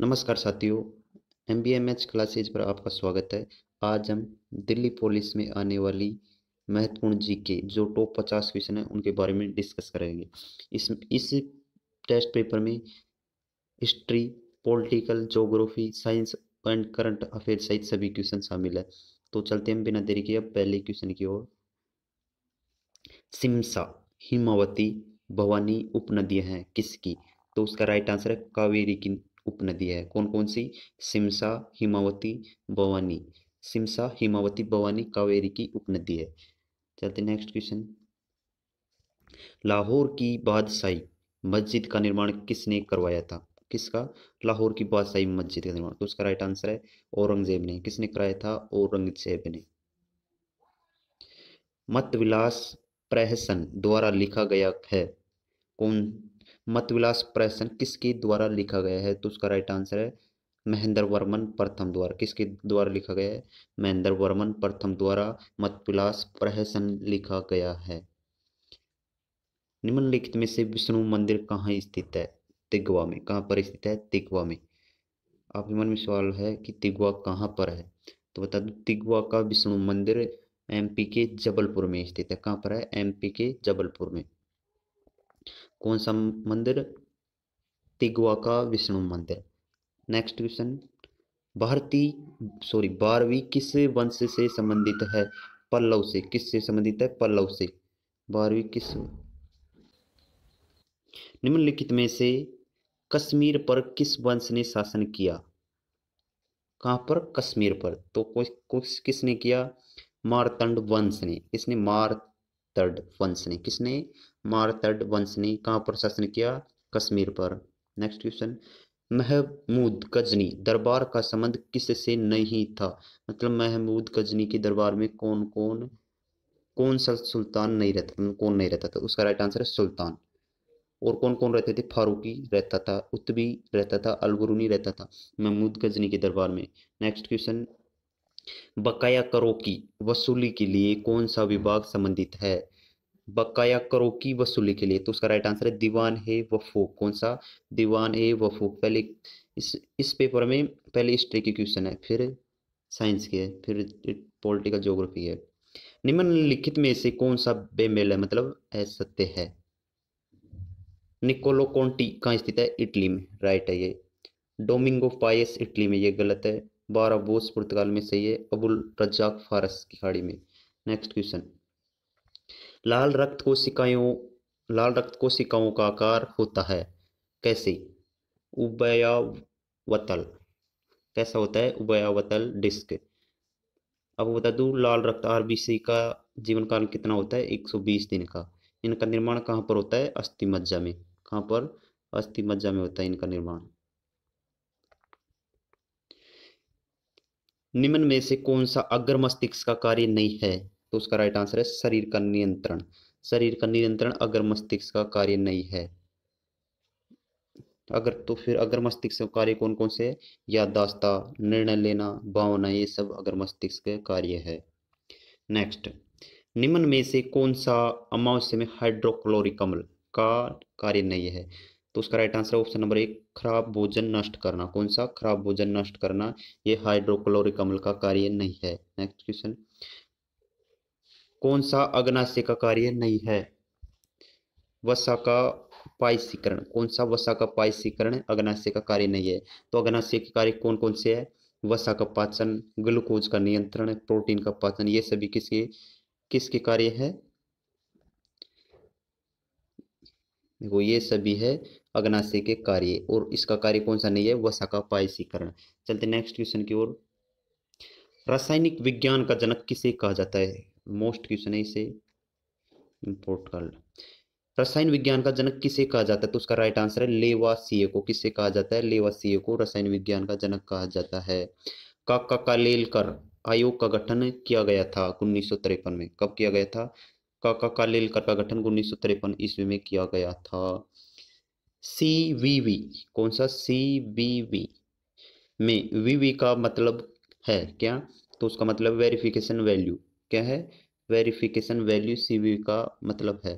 नमस्कार साथियों M B M H classes पर आपका स्वागत है आज हम दिल्ली पुलिस में आने वाली महत्वपूर्ण जी के जो टॉप पचास क्वेश्चन है उनके बारे में डिस्कस करेंगे इस इस टेस्ट पेपर में history political geography science and current affair सहित सभी क्वेश्चन शामिल है तो चलते हम बिना देरी के अब पहले क्वेश्चन की ओर सिमसा हिमावती भवानी उपनदियाँ हैं किसकी तो उसका राइट आंसर है कावेरी की उपनदी है कौन कौन सी सिमसा हिमावती भवानी सिमसा हिमावती भवानी कावेरी की उपनदी है चलते नेक्स्ट क्वेश्चन लाहौर की बादशाही मस्जिद का निर्माण किसने करवाया था किसका लाहौर की बादशाही मस्जिद का निर्माण तो उसका राइट आंसर है औरंगजेब ने किसने कराया था औरंगजेब ने मत विलास प्रहसन द्वारा लिखा गया है कौन मतविलास प्रश्न किसके द्वारा लिखा गया है तो उसका राइट आंसर है महेंद्र वर्मन प्रथम द्वारा किसके द्वारा लिखा गया है महेंद्र वर्मन प्रथम द्वारा मतविलास प्रहसन लिखा गया है निम्नलिखित में से विष्णु मंदिर कहाँ स्थित है तिगवा में कहाँ पर स्थित है तिगवा में आपके मन में सवाल है कि तिगवा कहाँ पर है तो बता दो तिगवा का विष्णु मंदिर एमपी के जबलपुर में स्थित है कहाँ पर है एमपी के जबलपुर में कौन सा मंदिर तिगवा का विष्णु मंदिर नेक्स्ट क्वेश्चन भारतीय सॉरी बारहवीं किस वंश से संबंधित है पल्लव से किस से संबंधित है पल्लव से बारहवीं किस निम्नलिखित में से कश्मीर पर किस वंश ने शासन किया कहां पर कश्मीर पर तो कुछ किसने किया मारतंड वंश ने किसने मारतंड वंश ने किसने मारतड वंश ने कहाँ पर शासन किया कश्मीर पर नेक्स्ट क्वेश्चन महमूद गजनी दरबार का संबंध किससे नहीं था मतलब महमूद गजनी के दरबार में कौन कौन कौन सा सुल्तान नहीं रहता था मतलब कौन नहीं रहता था उसका राइट आंसर है सुल्तान और कौन कौन रहते थे फारूकी रहता था उत्तबी रहता था अलबरूनी रहता था महमूद गजनी के दरबार में नेक्स्ट क्वेश्चन बकाया करों की वसूली के लिए कौन सा विभाग संबंधित है बकाया करो की वसूली के लिए तो उसका राइट आंसर है दीवान ए वफूक कौन सा दीवान ए वफूक पहले इस इस पेपर में पहले हिस्ट्री के क्वेश्चन है फिर साइंस के है फिर पॉलिटिकल ज्योग्राफी है निम्नलिखित में से कौन सा बेमेल है मतलब असत्य है निकोलो कॉन्टी कहाँ स्थित है इटली में राइट है ये डोमिंगो पायस इटली में ये गलत है बारह बोस पुर्तगाल में सही है अबुल रजाक फारस की खाड़ी में नेक्स्ट क्वेश्चन लाल रक्त कोशिकाओं लाल रक्त कोशिकाओं का आकार होता है कैसे उभयावतल कैसा होता है उभयावतल डिस्क अब बता दूँ लाल रक्त आरबीसी का जीवन काल कितना होता है 120 दिन का इनका निर्माण कहाँ पर होता है अस्थि मज्जा में कहाँ पर अस्थि मज्जा में होता है इनका निर्माण निम्न में से कौन सा अग्र मस्तिष्क का कार्य नहीं है तो उसका राइट आंसर है शरीर का नियंत्रण शरीर का नियंत्रण अगर मस्तिष्क का कार्य नहीं है अगर तो फिर अगर मस्तिष्क का कार्य कौन कौन से है याददाश्ता निर्णय लेना भावना ये सब अगर मस्तिष्क के कार्य है नेक्स्ट निम्न में से कौन सा अमावस्या में हाइड्रोक्लोरिक अम्ल का कार्य नहीं है तो उसका राइट आंसर ऑप्शन नंबर एक खराब भोजन नष्ट करना कौन सा खराब भोजन नष्ट करना ये हाइड्रोक्लोरिक अम्ल का कार्य नहीं है नेक्स्ट क्वेश्चन कौन सा अग्नाशय का कार्य नहीं है वसा का पायसीकरण कौन सा वसा का पायसीकरण अग्नाशय का कार्य नहीं है तो अग्नाशय के कार्य कौन कौन से है वसा का पाचन ग्लूकोज का नियंत्रण प्रोटीन का पाचन ये सभी किसके किसके कार्य है देखो ये सभी है अग्नाशय के कार्य और इसका कार्य कौन सा नहीं है वसा का पायसीकरण चलते नेक्स्ट क्वेश्चन की ओर रासायनिक विज्ञान का जनक किसे कहा जाता है मोस्ट क्वेश्चन है इसे इम्पोर्ट कर रसायन विज्ञान का जनक किसे कहा जाता है तो उसका राइट आंसर है लेवा सीए को किसे कहा जाता है लेवा सीए को रसायन विज्ञान का जनक कहा जाता है काका लेलकर आयोग का गठन किया गया था उन्नीस में कब किया गया था काका कालेलकर का गठन उन्नीस सौ तिरपन ईस्वी में किया गया था सी वी वी कौन सा सी बी वी में वी वी का मतलब है क्या तो उसका मतलब वेरिफिकेशन वैल्यू क्या है वेरिफिकेशन वैल्यू सी का मतलब है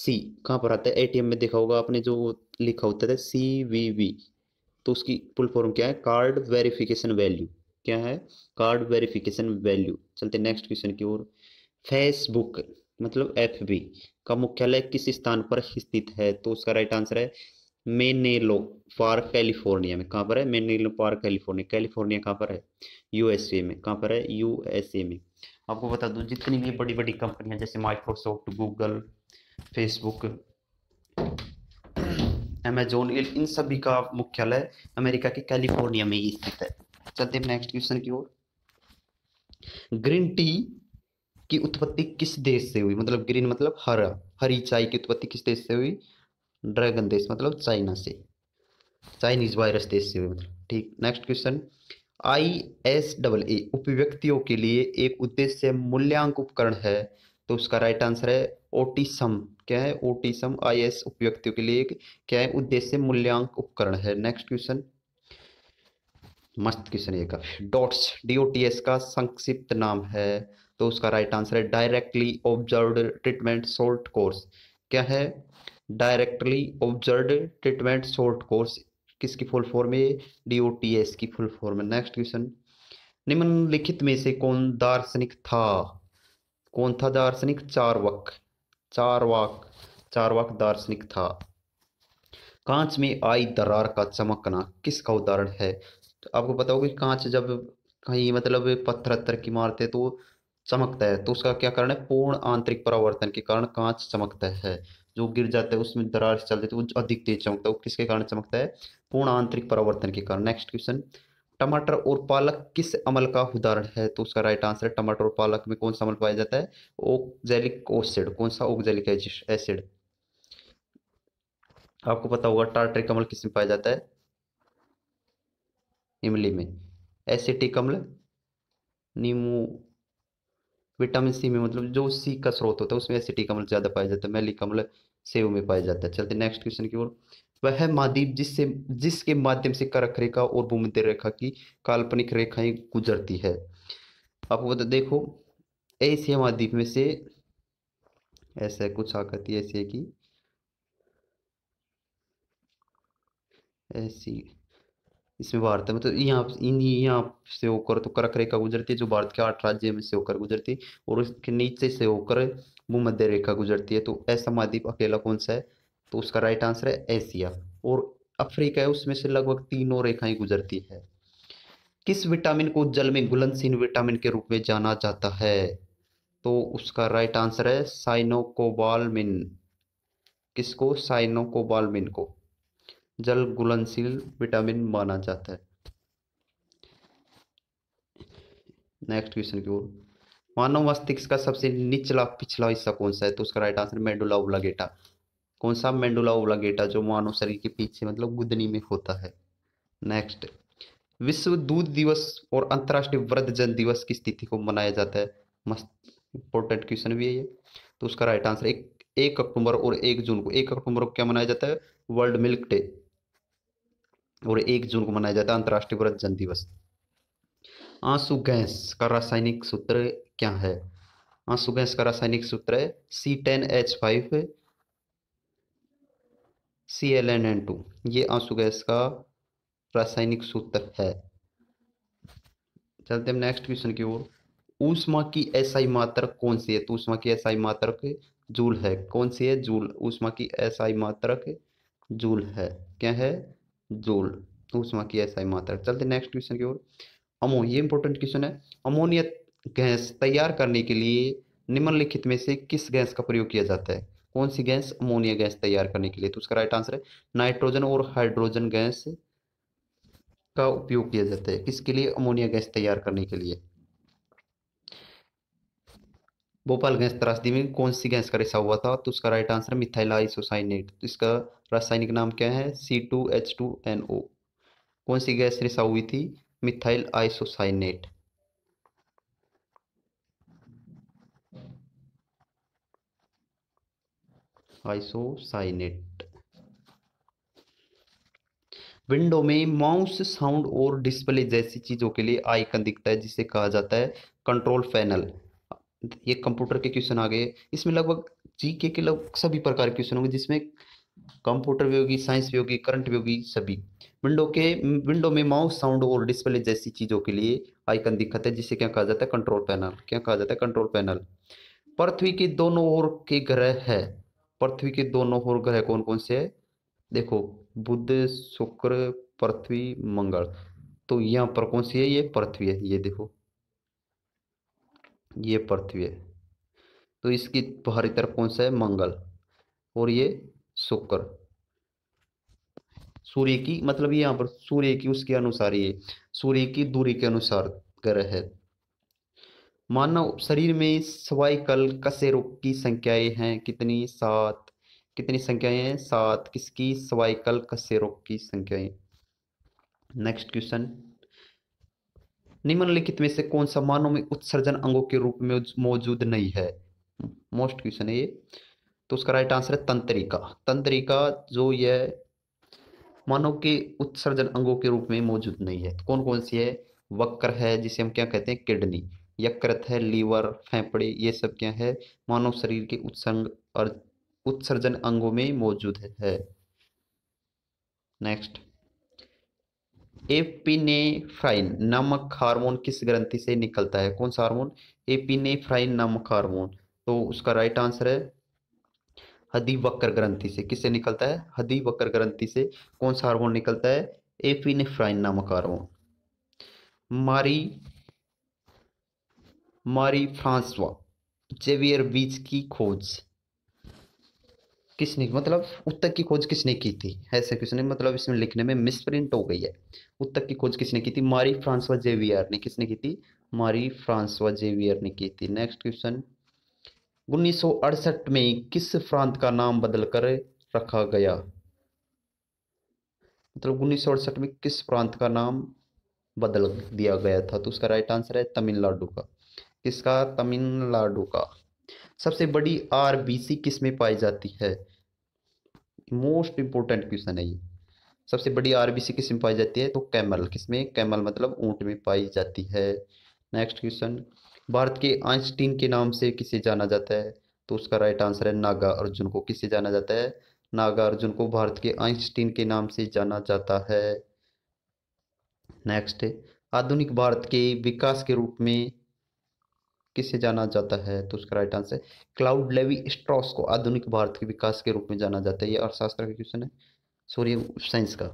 सी कहाँ पर आता है एटीएम में देखा होगा आपने जो लिखा होता था सी वी वी तो उसकी फुल फॉर्म क्या है कार्ड वेरिफिकेशन वैल्यू क्या है कार्ड वेरिफिकेशन वैल्यू चलते नेक्स्ट क्वेश्चन की ओर फेसबुक मतलब एफ बी का मुख्यालय किस स्थान पर स्थित है तो उसका राइट आंसर है मेनेलो पार्क कैलिफोर्निया में कहाँ पर है मेनेलो पार्क कैलिफोर्निया कैलिफोर्निया कहाँ पर है यूएसए में कहाँ पर है यूएसए में आपको बता दूं जितनी भी बड़ी बड़ी कंपनियां जैसे माइक्रोसॉफ्ट गूगल फेसबुक अमेजोन इन सभी का मुख्यालय अमेरिका के कैलिफोर्निया में ही स्थित है चलते हैं नेक्स्ट क्वेश्चन की ओर ग्रीन टी की उत्पत्ति किस देश से हुई मतलब ग्रीन मतलब हरा हरी चाय की उत्पत्ति किस देश से हुई ड्रैगन देश मतलब चाइना से चाइनीज वायरस देश से हुई मतलब ठीक next question I S double A उपव्यक्तियों के लिए एक उद्देश्य मूल्यांक उपकरण है तो उसका राइट आंसर है ओटिसम क्या है ओटिसम आई एस उपव्यक्तियों के लिए क्या है उद्देश्य मूल्यांक उपकरण है नेक्स्ट क्वेश्चन मस्त क्वेश्चन ये का DOTS D O T S का संक्षिप्त नाम है तो उसका राइट आंसर है directly observe treatment short course क्या है directly observe treatment short course किसकी फुल फॉर्म है डी ओ टी एस की फुल फॉर्म है नेक्स्ट क्वेश्चन निम्नलिखित में से कौन दार्शनिक था कौन था दार्शनिक चार चार वक वाक चार वाक दार्शनिक था कांच में आई दरार का चमकना किसका उदाहरण है तो आपको पता होगा कि कांच जब कहीं मतलब पत्थर अत्थर की मारते तो चमकता है तो उसका क्या कारण है पूर्ण आंतरिक परावर्तन के कारण कांच चमकता है जो गिर जाता है उसमें दरार चल जाती है तो वो अधिक तेज चमकता है वो किसके कारण चमकता है पूर्ण आंतरिक परिवर्तन के कारण नेक्स्ट क्वेश्चन टमाटर और पालक किस अमल का उदाहरण है तो उसका राइट आंसर है टमाटर और पालक में कौन सा अमल पाया जाता है ओक्जेलिक एसिड कौन सा ओक्जेलिक एसिड आपको पता होगा टार्टरिक अम्ल किस में पाया जाता है इमली में एसिटिक अम्ल नीमू विटामिन सी में मतलब जो सी का स्रोत होता है उसमें एसिटिक अम्ल ज़्यादा पाया जाता है मैलिक अम्ल सेव में पाया जाता है चलते नेक्स्ट क्वेश्चन की ओर वह महाद्वीप जिससे जिसके माध्यम से कर्क रेखा और भूमध्य रेखा की काल्पनिक रेखाएं गुजरती है आपको बता देखो ऐसे महाद्वीप में से ऐसा कुछ आकृति है कि ऐसी इसमें भारत है मतलब तो यहाँ इन यहाँ से होकर तो कर्क रेखा गुजरती है जो भारत के आठ राज्य में से होकर गुजरती है और उसके नीचे से होकर भूमध्य रेखा गुजरती है तो ऐसा महाद्वीप अकेला कौन सा है तो उसका राइट आंसर है एशिया और अफ्रीका है उसमें से लगभग तीनों रेखाएं गुजरती है किस विटामिन को जल में गुलनशील विटामिन के रूप में जाना जाता है तो उसका राइट आंसर है साइनोकोबालमिन किसको साइनोकोबालमिन को जल गुलनशील विटामिन माना जाता है नेक्स्ट क्वेश्चन की ओर मानव मस्तिष्क का सबसे निचला पिछला हिस्सा कौन सा है तो उसका राइट आंसर मेडुला ओब्लागेटा कौन सा मेंडुला ओब्लागेटा जो मानव शरीर के पीछे मतलब गुदनी में होता है नेक्स्ट विश्व दूध दिवस और अंतर्राष्ट्रीय वृद्ध जन दिवस की स्थिति को मनाया जाता है मस्त इंपॉर्टेंट क्वेश्चन भी है ये तो उसका राइट आंसर एक एक अक्टूबर और एक जून को एक अक्टूबर को क्या मनाया जाता है वर्ल्ड मिल्क डे और एक जून को मनाया जाता है अंतर्राष्ट्रीय वृद्ध जन दिवस आंसू गैस का रासायनिक सूत्र क्या है आंसू गैस का रासायनिक सूत्र है C ten H five C L N N two ये आंसू गैस का रासायनिक सूत्र है चलते हम नेक्स्ट क्वेश्चन की ओर ऊष्मा की एसआई मात्रक कौन सी है तो ऊष्मा की एसआई मात्रक जूल है कौन सी है जूल ऊष्मा की एसआई मात्रक जूल है क्या है जूल तो ऊष्मा की एसआई मात्रक चलते नेक्स्ट क्वेश्चन की ओर अमो ये इंपॉर्टेंट क्वेश्चन है अमोनिया गैस तैयार करने के लिए निम्नलिखित में से किस गैस का प्रयोग किया जाता है कौन सी गैस अमोनिया गैस तैयार करने के लिए तो उसका राइट आंसर है नाइट्रोजन और हाइड्रोजन गैस का उपयोग किया जाता है किसके लिए अमोनिया गैस तैयार करने के लिए भोपाल गैस त्रासदी में कौन सी गैस का रिसा हुआ था तो उसका राइट आंसर मिथाइल आइसोसाइनेट तो इसका रासायनिक नाम क्या है C two H two N O कौन सी गैस रिसा हुई थी मिथाइल आइसोसाइनेट आइसोसाइनेट विंडो में माउस साउंड और डिस्प्ले जैसी चीज़ों के लिए आइकन दिखता है जिसे कहा जाता है कंट्रोल पैनल ये कंप्यूटर के क्वेश्चन आ गए इसमें लगभग जीके के के लगभग सभी प्रकार के क्वेश्चन होंगे जिसमें कंप्यूटर भी होगी साइंस भी होगी करंट भी होगी सभी विंडो के विंडो में माउस साउंड और डिस्प्ले जैसी चीज़ों के लिए आइकन दिखाता है जिसे क्या कहा जाता है कंट्रोल पैनल क्या कहा जाता है कंट्रोल पैनल पृथ्वी के दोनों ओर के ग्रह है पृथ्वी के दोनों और ग्रह कौन कौन से है देखो बुद्ध शुक्र पृथ्वी मंगल तो यहाँ पर कौन सी है ये पृथ्वी है ये देखो ये पृथ्वी है तो इसकी बाहरी तरफ कौन सा है मंगल और ये शुक्र सूर्य की मतलब यहाँ पर सूर्य की उसके अनुसार ये सूर्य की दूरी के अनुसार ग्रह है मानव शरीर में कसे रोग की संख्याएं हैं कितनी सात कितनी संख्याएं हैं सात किसकी स्वाइकल कशेरों की संख्याएं नेक्स्ट क्वेश्चन निम्नलिखित में से कौन सा मानव में उत्सर्जन अंगों के रूप में मौजूद नहीं है मोस्ट क्वेश्चन है ये तो उसका राइट आंसर है तंत्रिका तंत्रिका जो यह मानव के उत्सर्जन अंगों के रूप में मौजूद नहीं है तो कौन कौन सी है वक्र है जिसे हम क्या कहते हैं किडनी यकृत है लीवर फेफड़े ये सब क्या है मानव शरीर के उत्संग और उत्सर्जन अंगों में मौजूद है नेक्स्ट एपिनेफ्राइन नामक हार्मोन किस ग्रंथि से निकलता है कौन सा हार्मोन एपिनेफ्राइन नामक हार्मोन तो उसका राइट आंसर है हदिवक्र ग्रंथि से किससे निकलता है हदिवक्र ग्रंथि से कौन सा हार्मोन निकलता है एपिनेफ्राइन नामक हार्मोन मारी मारी फ्रांसवा जेवियर बीच की खोज किसने मतलब उत्तक की खोज किसने की थी ऐसे किसने मतलब इसमें लिखने में मिस प्रिंट हो गई है उत्तक की खोज किसने की थी मारी फ्रांसवा जेवियर ने किसने की थी मारी फ्रांसवा जेवियर ने की थी नेक्स्ट क्वेश्चन उन्नीस में किस प्रांत का नाम बदलकर रखा गया मतलब उन्नीस में किस प्रांत का नाम बदल दिया गया था तो उसका राइट आंसर है तमिलनाडु का किसका तमिलनाडु का सबसे बड़ी आरबीसी किस में पाई जाती है मोस्ट इंपोर्टेंट क्वेश्चन है ये सबसे बड़ी आरबीसी किस में पाई जाती है तो कैमल किस में कैमल मतलब ऊंट में पाई जाती है नेक्स्ट क्वेश्चन भारत के आइंस्टीन के नाम से किसे जाना जाता है तो उसका राइट आंसर है नागा अर्जुन को किसे जाना जाता है नागा अर्जुन को भारत के आइंस्टीन के नाम से जाना जाता है नेक्स्ट आधुनिक भारत के विकास के रूप में किसे जाना जाता है तो उसका right answer Claude Levi Strauss को आधुनिक भारत के विकास के रूप में जाना जाता है ये अर्थशास्त्र का क्वेश्चन है सॉरी साइंस का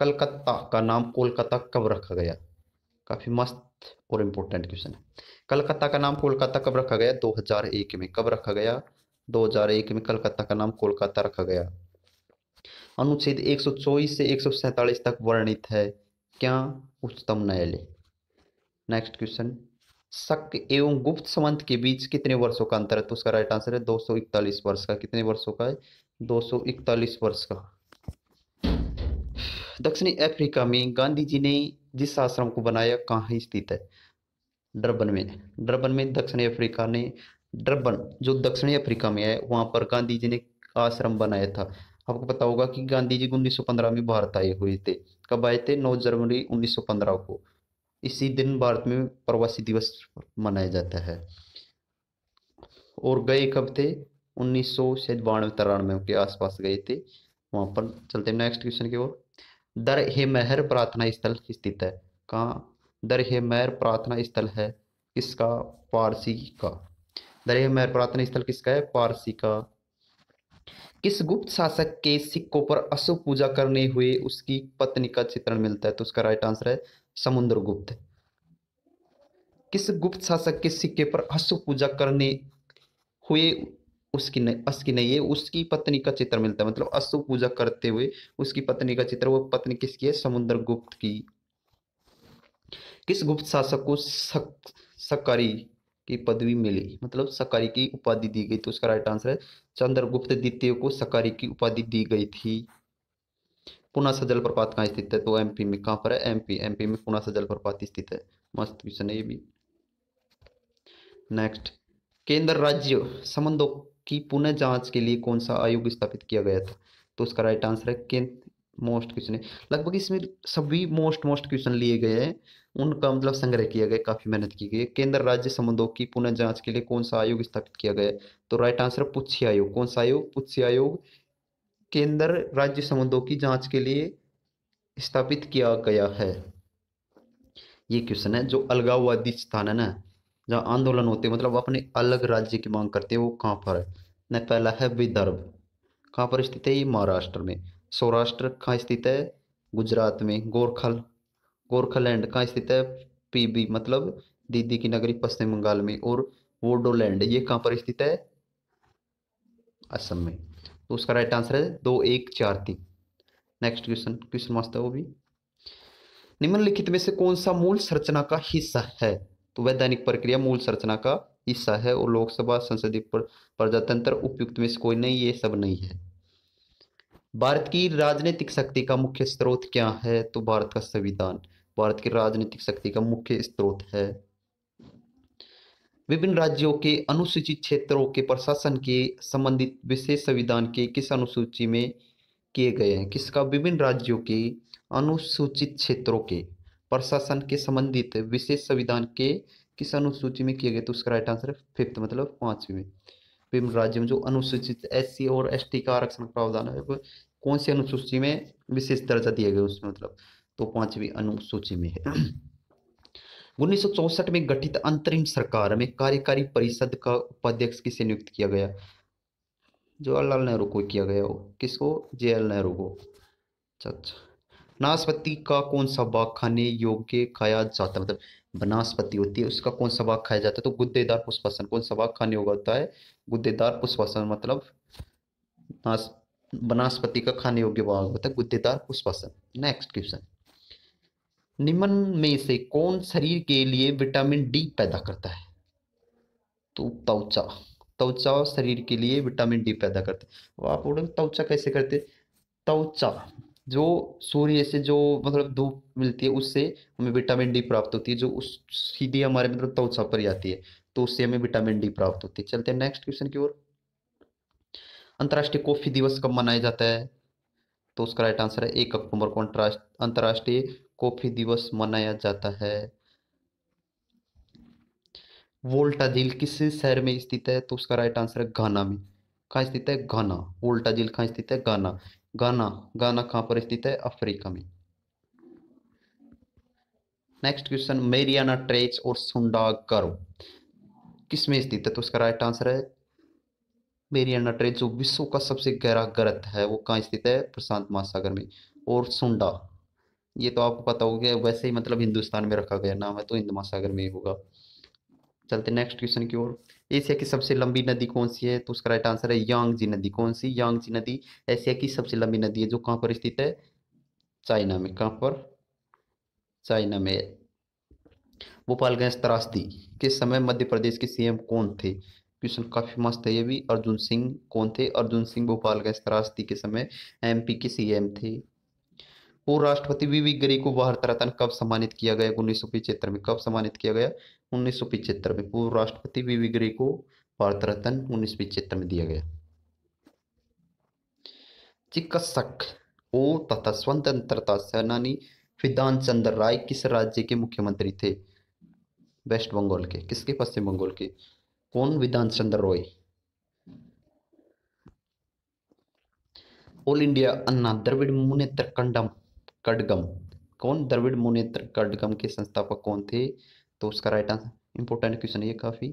कलकत्ता का नाम कोलकाता कब रखा गया काफ़ी मस्त और इम्पोर्टेंट क्वेश्चन है कलकत्ता का नाम कोलकाता कब रखा गया 2001 में कब रखा गया 2001 में कलकत्ता का नाम कोलकाता रखा गया अनुच्छेद 124 से 147 तक वर्णित है क्या उच्चतम न्यायालय नेक्स्ट क्वेश्चन शक एवं गुप्त संबंध के बीच कितने वर्षों का अंतर है तो उसका राइट आंसर है दो सौ इकतालीस वर्ष का कितने वर्षों का है दो सौ इकतालीस वर्ष का दक्षिणी अफ्रीका में गांधी जी ने जिस आश्रम को बनाया कहाँ स्थित है डरबन में डरबन में दक्षिणी अफ्रीका ने डरबन जो दक्षिणी अफ्रीका में है वहाँ पर गांधी जी ने आश्रम बनाया था आपको पता होगा कि गांधी जी उन्नीस में भारत आए हुए थे कब आए थे नौ जनवरी 1915 को इसी दिन भारत में प्रवासी दिवस मनाया जाता है और गए कब थे उन्नीस सौ शायद बानवे तिरानवे के आसपास गए थे वहाँ पर चलते हैं नेक्स्ट क्वेश्चन की ओर दर हे महर प्रार्थना स्थल स्थित है कहाँ दर हे महर प्रार्थना स्थल है किसका पारसी का दर हे महर प्रार्थना स्थल किसका है पारसी का किस गुप्त शासक के सिक्कों पर अशुभ पूजा करने हुए उसकी पत्नी का चित्रण मिलता है तो उसका राइट आंसर है समुद्रगुप्त किस गुप्त शासक के सिक्के पर अश्व पूजा करने हुए उसकी नहीं नहीं है उसकी पत्नी का चित्र मिलता है मतलब अश्व पूजा करते हुए उसकी पत्नी का चित्र वो पत्नी किसकी है समुद्रगुप्त की किस गुप्त शासक को सक, सकारी की पदवी मिली मतलब सकारी की उपाधि दी गई तो उसका राइट आंसर है चंद्रगुप्त द्वितीय को सकारी की उपाधि दी गई थी पुनासा जलप्रपात कहाँ स्थित है तो एमपी में कहाँ पर है एमपी एमपी में पुनासा जलप्रपात स्थित है मस्त क्वेश्चन है ये भी नेक्स्ट केंद्र राज्य संबंधों की पुनः जांच के लिए कौन सा आयोग स्थापित किया गया था तो उसका राइट आंसर है केंद्र मोस्ट क्वेश्चन है लगभग इसमें सभी मोस्ट मोस्ट क्वेश्चन लिए गए हैं उनका मतलब संग्रह किया गया काफ़ी मेहनत की गई है केंद्र राज्य संबंधों की पुनः जांच के लिए कौन सा आयोग स्थापित किया गया तो राइट आंसर पुच्छी आयोग कौन सा आयोग पुच्छी आयोग केंद्र राज्य संबंधों की जांच के लिए स्थापित किया गया है ये क्वेश्चन है जो अलगाववादी स्थान है ना जहाँ आंदोलन होते मतलब अपने अलग राज्य की मांग करते हैं वो कहाँ पर है न पहला है विदर्भ कहाँ पर स्थित है ये महाराष्ट्र में सौराष्ट्र कहाँ स्थित है गुजरात में गोरखल गोरखलैंड कहाँ स्थित है पीबी मतलब दीदी की नगरी पश्चिम बंगाल में और वोडोलैंड ये कहाँ पर स्थित है असम में तो उसका राइट आंसर है दो एक चार तीन नेक्स्ट क्वेश्चन क्वेश्चन मस्त है वो भी निम्नलिखित में से कौन सा मूल संरचना का हिस्सा है तो वैधानिक प्रक्रिया मूल संरचना का हिस्सा है और लोकसभा संसदीय प्रजातंत्र उपयुक्त में से कोई नहीं ये सब नहीं है भारत की राजनीतिक शक्ति का मुख्य स्रोत क्या है तो भारत का संविधान भारत की राजनीतिक शक्ति का मुख्य स्रोत है विभिन्न राज्यों के अनुसूचित क्षेत्रों के प्रशासन के संबंधित विशेष संविधान के किस अनुसूची में किए गए हैं किसका विभिन्न राज्यों के अनुसूचित क्षेत्रों के प्रशासन के संबंधित विशेष संविधान के किस अनुसूची में किए गए तो उसका राइट आंसर है फिफ्थ मतलब पांचवी में विभिन्न राज्यों में जो अनुसूचित एस और एस का आरक्षण प्रावधान है कौन सी अनुसूची में विशेष दर्जा दिया गया उसमें मतलब तो पांचवी अनुसूची में है उन्नीस में गठित अंतरिम सरकार में कार्यकारी परिषद का उपाध्यक्ष किसे नियुक्त किया गया जवाहरलाल नेहरू को किया गया हो किसको जे एल नेहरू को अच्छा, अच्छा। नाशपति का कौन सा बाग खाने योग्य खाया जाता है मतलब वनस्पति होती है उसका कौन सा बाग खाया जाता है तो गुद्देदार पुष्पासन कौन सा बाग खाने योग्य होता है गुद्देदार पुष्पासन मतलब वनस्पति का खाने योग्य भाग होता है गुद्देदार पुष्पासन नेक्स्ट क्वेश्चन निम्न में से कौन शरीर के लिए विटामिन डी पैदा करता है तो त्वचा त्वचा शरीर के लिए विटामिन डी पैदा करते हैं तो आप बोलोगे त्वचा कैसे करते त्वचा जो सूर्य से जो मतलब धूप मिलती है उससे हमें विटामिन डी प्राप्त होती है जो उस सीधी हमारे मतलब त्वचा पर जाती है तो उससे हमें विटामिन डी प्राप्त होती है चलते हैं नेक्स्ट क्वेश्चन की ओर अंतर्राष्ट्रीय कॉफी दिवस कब मनाया जाता है तो उसका राइट आंसर है एक अक्टूबर को अंतर्राष्ट्रीय अंतर्राष्ट्रीय कॉफ़ी दिवस मनाया जाता है वोल्टा झील किस शहर में स्थित है तो उसका राइट आंसर है घाना में कहाँ स्थित है घाना वोल्टा झील कहाँ स्थित है घाना घाना घाना कहाँ पर स्थित है अफ्रीका में नेक्स्ट क्वेश्चन मेरियाना ट्रेच और सुंडा करो किस में स्थित है तो उसका राइट आंसर है मेरियाना ट्रेच जो विश्व का सबसे गहरा गर्त है वो कहाँ स्थित है प्रशांत महासागर में और सुंडा ये तो आपको पता होगा वैसे ही मतलब हिंदुस्तान में रखा गया नाम है तो हिंद महासागर में ही होगा चलते नेक्स्ट क्वेश्चन की ओर एशिया की सबसे लंबी नदी कौन सी है तो उसका राइट आंसर है यांगजी नदी कौन सी यांगजी नदी एशिया की सबसे लंबी नदी है जो कहाँ पर स्थित है चाइना में कहाँ पर चाइना में गैस त्रासदी के समय मध्य प्रदेश के सीएम कौन थे क्वेश्चन काफ़ी मस्त है ये भी अर्जुन सिंह कौन थे अर्जुन सिंह गैस त्रासदी के समय एमपी के सीएम थे पूर्व राष्ट्रपति वी गिरी को भारत रत्न कब सम्मानित किया गया उन्नीस में कब सम्मानित किया गया उन्नीस में पूर्व राष्ट्रपति वी गिरी को भारत रत्न उन्नीस में दिया गया चिकित्सक ओ तथा स्वतंत्रता सेनानी विधान चंद्र राय किस राज्य के मुख्यमंत्री थे वेस्ट बंगाल के किसके पश्चिम बंगाल के कौन विधान चंद्र रॉय ऑल इंडिया अन्ना द्रविड़ मुनेत्र कंडम कडगम कौन द्रविड़ मुनेत्र कडगम के संस्थापक कौन थे तो उसका राइट आंसर इंपॉर्टेंट क्वेश्चन है काफ़ी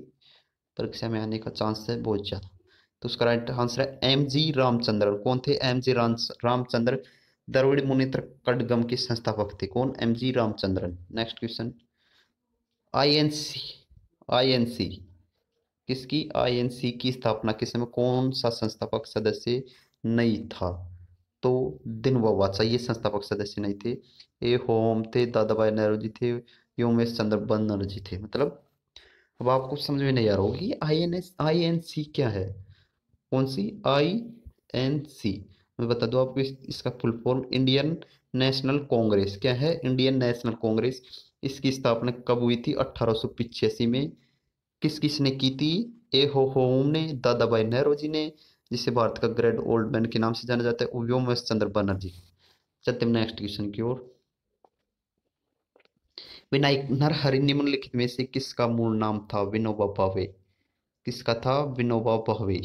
परीक्षा में आने का चांस है बहुत ज़्यादा तो उसका राइट आंसर है एम जी रामचंद्र कौन थे एम जी रामचंद्र द्रविड़ मुनेत्र कडगम के संस्थापक थे कौन M G Ramachandran next question INC INC किसकी आईएनसी की स्थापना के समय कौन सा संस्थापक सदस्य नहीं था तो दिन व बादशाह ये संस्थापक सदस्य नहीं थे ये होम थे दादाभाई नेहरू जी थे योमेश चंद्र बनर्जी जी थे मतलब अब आपको समझ में नहीं आ रहा होगी I N S I N C क्या है कौन सी आई एन सी मैं बता दूं आपको इस, इसका full form Indian National Congress क्या है इंडियन नेशनल कांग्रेस इसकी स्थापना कब हुई थी अट्ठारह में किस किसने की थी ए हो होम ने दादाभाई नेहरू जी ने जिसे भारत का ग्रेट ओल्ड मैन के नाम से जाना जाता है व्योमेश चंद्र बनर्जी चलते नेक्स्ट क्वेश्चन की ओर विनायक नरहरि निम्नलिखित में से किसका मूल नाम था विनोबा भावे किसका था विनोबा भावे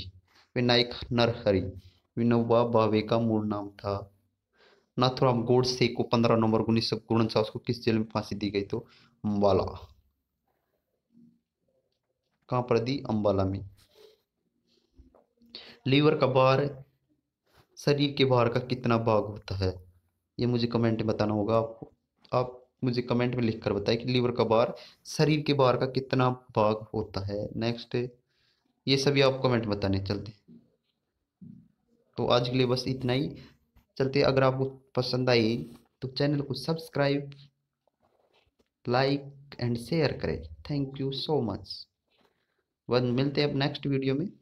विनायक नरहरि विनोबा भावे का मूल नाम था नाथुराम गोडसे को पंद्रह नवंबर उन्नीस सौ उनचास को किस जेल में फांसी दी गई तो अम्बाला कहां पर दी अम्बाला में लीवर का बार शरीर के बार का कितना भाग होता है ये मुझे कमेंट में बताना होगा आपको आप मुझे कमेंट में लिख कर बताएं कि लीवर का बार शरीर के बार का कितना भाग होता है नेक्स्ट ये सभी आप कमेंट बताने चलते तो आज के लिए बस इतना ही चलते अगर आपको पसंद आई तो चैनल को सब्सक्राइब लाइक एंड शेयर करें थैंक यू सो मच वन मिलते हैं अब नेक्स्ट वीडियो में